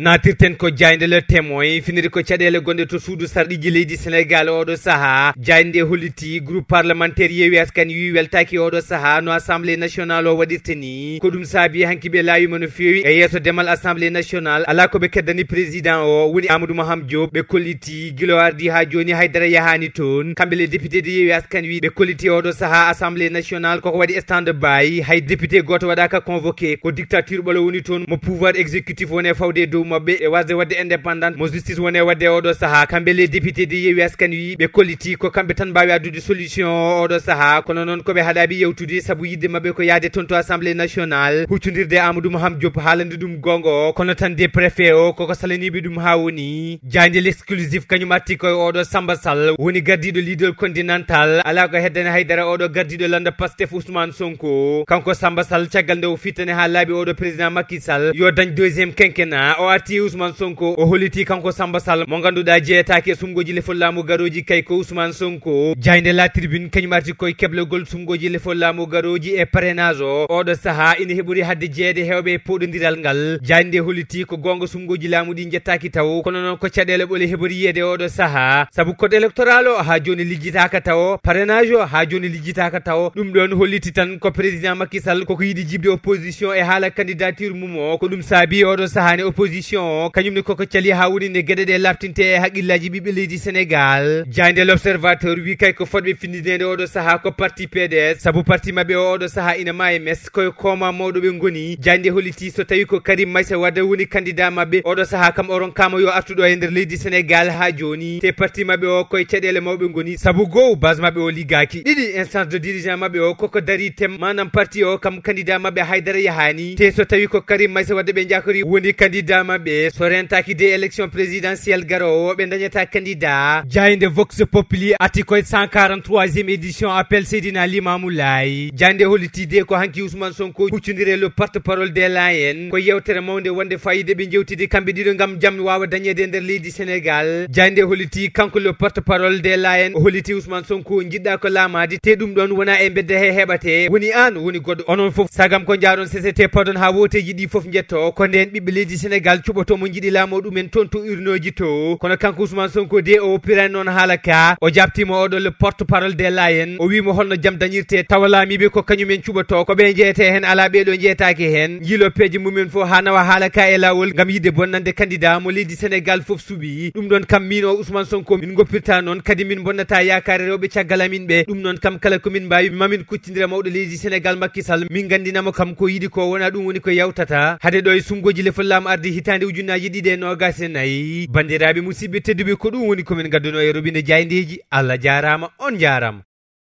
natirten ko jaynde témoin finiri ko caɗele gonɗe to suudu sarɗiji leydi sénégal oɗo saaha jaynde holliti groupe parlementaire yewi askan wi weltaki oɗo saaha no assemblée nationale o waɗirta ni ko ɗum saabi hanki laawima no fewi e yesso demal assemblée nationale ala koɓe keddani président o woni amadou maham diop ɓe kolliti gilo ardi ha joni haydara yahani toon kamɓe le député de yewi askan wi ɓe kolliti oɗo saaha assemblée nationale koko waɗi stand by hay député goto waɗaka convoqué ko dictature ɓolo woni toon mo pouvoir exécutif woni e fawde dow maɓɓe e wasde wadde indépendant mo justice woni wadde oɗo saaha kamɓe les député di yewi askan wi ɓe colliti ko kamɓe tan mbawi addude solution oɗo saaha kono noon koɓe haɗaɓi yewtude saabu yidde maɓɓe ko yaade toon to assemblé national huccodirde amadou mouhame diop haalande ɗum gongo kono tan de préfet o koko salaniɓe ɗum ha woni diandel exclusif kañum arti koye oɗo samba sall woni gardiɗo leadel continental ala ko heddani haydara oɗo gardiɗo landa pastef ousmane sonko kanko samba sall caggal nde o fittani ha laaɓi oɗo président makisall yo dañ deuxiéme quinquena o parti ousmane sonko o holliti kanko samba sall mo ganduɗa jeeyatake e sumgoji lefol laamu garoji kay ko ousmane sonko jaynde la tribune kañum arti koye keblegol sungoji lefol laamu garoji e parénage o oɗo saaha ina heɓori hadde jeede hewɓe e poɗodiral ngal jaynde holliti ko gonga sungoji laamu ɗi jettaki taw kono noon ko caɗele ɓole heɓori yiyede oɗo saaha saabu code électoral o ha joni lijjitaka taw parénage o ha joni lijjitaka taw ɗum ɗon holliti tan ko président makisal koko yiiɗi jibde opposition e haala candidature mum o ko ɗum saabi oɗo ne opposition édition kañumne koko cali ha woni ne gueɗe ɗe labtinte e haqillaji ɓiɓɓe leydi sénégal jaynde l' observateur wi kay ko fodɓe findinede oɗo saaha ko parti pds saabu parti mabɓe o oɗo saaha ina ma e mes koye koma mawɗo ɓe goni jaynde holliti so tawi ko karim maysa wadda woni candidat mabɓe oɗo saaha kam oron kama yo artuɗo e nder leydi sénégal ha joni te parti mabɓe o koye caɗele mawɓe goni saabu goho base mabɓe o liggaki ɗiɗi instance de dirigent mabɓe o koko dari tem manam parti o kam candidat mabɓe haydara yahani te so tawi ko karim maysa wadda ɓe jakori woni candidat maɓɓe so rentaki de élection présidentiel garowo ɓe dañata candidat jayde vox populi articoye 143e édition appel sédina limamoulay jayde holitide ko hanki ousmane sonko huccodire le porte parole de lan ko yewtere mawde wonde fayide ɓe jewtidi kamɓe ɗiɗo gam jam wawa dañede nder leydi sénégal jayde holiti kanko le porte parole de lan holiti ousmane sonko jiɗɗa ko lamadi te ɗum ɗon wona e bedda he heɓate woni an woni goɗɗo onon foof sagam ko jaron cct padon ha wote jiɗi foof jetto ko nden ɓiɓɓe leydi sénégal mo cuɓotomo jiɗilamo ɗumen toon to urnoji to kono kanko ousmane sonko de o piran noon haala ka o jabtima oɗo le porte parole des layen o wimo holno jaam dañirte tawa laamiɓe ko kañumen cuɓoto ko ɓe jeeyete hen ala ɓeɗo jeeytaki hen peeje mumen fo ha nawa haala ka e lawol gam yide bonnande candidat mo leydi sénégal foof suuɓi ɗum ɗon kam min o ousmane sonko min goppirta noon kadi min bonnata yakare rewɓe caggal amin ɓe ɗum noon kam kala komin mbawi mamin kuccindira mawɗo leydi sénégal makkisal min gandinamo kam ko yiɗi ko wona ɗum woni ko yawtata hade ɗo e sungoji le follama ardi hitande ujunnaji ɗiɗi e nogas e nayyi bandiraɓe musidɓe tedduɓe ko ɗum woni komin gaddano e roɓinde jayndeji allah jarama on jarama